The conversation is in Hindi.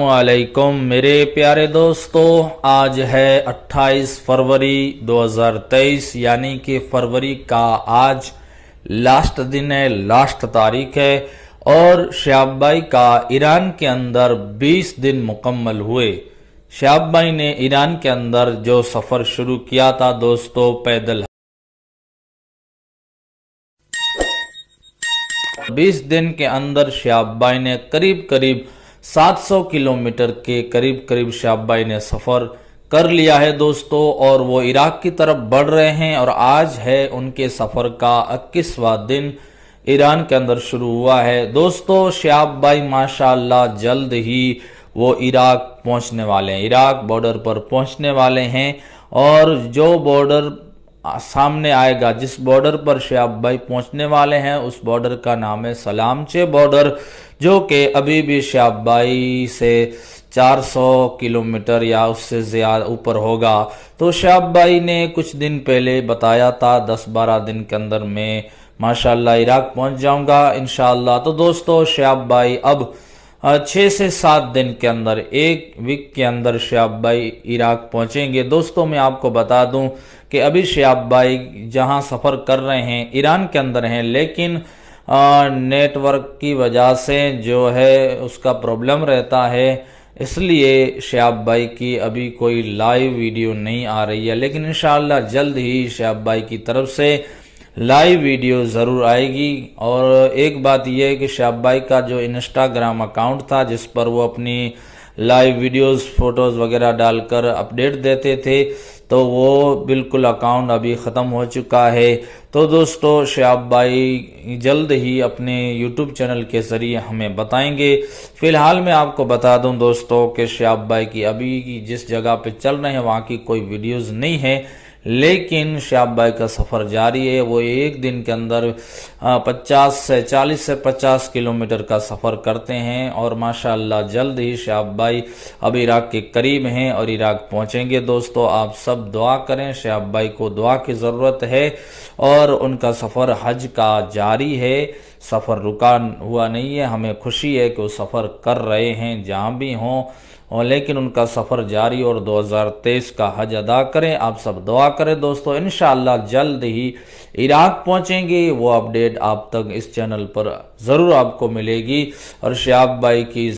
वालेकुम मेरे प्यारे दोस्तों आज है 28 फरवरी 2023 यानी कि फरवरी का आज लास्ट दिन है लास्ट तारीख है और श्याबाई का ईरान के अंदर 20 दिन मुकम्मल हुए श्याबाई ने ईरान के अंदर जो सफ़र शुरू किया था दोस्तों पैदल 20 दिन के अंदर श्याबाई ने करीब करीब 700 किलोमीटर के करीब करीब श्याबाई ने सफ़र कर लिया है दोस्तों और वो इराक की तरफ बढ़ रहे हैं और आज है उनके सफ़र का इक्कीसवा दिन ईरान के अंदर शुरू हुआ है दोस्तों श्याब भाई माशाल्लाह जल्द ही वो इराक पहुंचने वाले हैं इराक बॉर्डर पर पहुंचने वाले हैं और जो बॉर्डर सामने आएगा जिस बॉर्डर पर शयाब भाई पहुंचने वाले हैं उस बॉर्डर का नाम है सलामचे बॉर्डर जो कि अभी भी शयाब भाई से 400 किलोमीटर या उससे ज़्यादा ऊपर होगा तो शयाब भाई ने कुछ दिन पहले बताया था 10-12 दिन के अंदर मैं माशाल्लाह इराक पहुंच जाऊंगा इन तो दोस्तों शयाब भाई अब छः से सात दिन के अंदर एक वीक के अंदर शयाब भाई इराक पहुंचेंगे दोस्तों मैं आपको बता दूं कि अभी शयाब भाई जहां सफ़र कर रहे हैं ईरान के अंदर हैं लेकिन नेटवर्क की वजह से जो है उसका प्रॉब्लम रहता है इसलिए शयाब भाई की अभी कोई लाइव वीडियो नहीं आ रही है लेकिन इन जल्द ही शयाब भाई की तरफ से लाइव वीडियो ज़रूर आएगी और एक बात यह है कि भाई का जो इंस्टाग्राम अकाउंट था जिस पर वो अपनी लाइव वीडियोस फोटोज़ वगैरह डालकर अपडेट देते थे तो वो बिल्कुल अकाउंट अभी ख़त्म हो चुका है तो दोस्तों शाब भाई जल्द ही अपने यूट्यूब चैनल के ज़रिए हमें बताएंगे फ़िलहाल मैं आपको बता दूं दोस्तों कि शाब भाई की अभी की जिस जगह पे चल रहे हैं वहाँ की कोई वीडियोस नहीं है लेकिन श्याप भाई का सफ़र जारी है वो एक दिन के अंदर 50 से 40 से 50 किलोमीटर का सफ़र करते हैं और माशाल्लाह जल्द ही श्याप भाई अब इराक़ के करीब हैं और इराक़ पहुंचेंगे दोस्तों आप सब दुआ करें श्याप भाई को दुआ की ज़रूरत है और उनका सफ़र हज का जारी है सफ़र रुका हुआ नहीं है हमें खुशी है कि वो सफ़र कर रहे हैं जहाँ भी हों और लेकिन उनका सफ़र जारी और 2023 का हज अदा करें आप सब दुआ करें दोस्तों इन जल्द ही इराक पहुंचेंगे वो अपडेट आप तक इस चैनल पर ज़रूर आपको मिलेगी और श्याब भाई की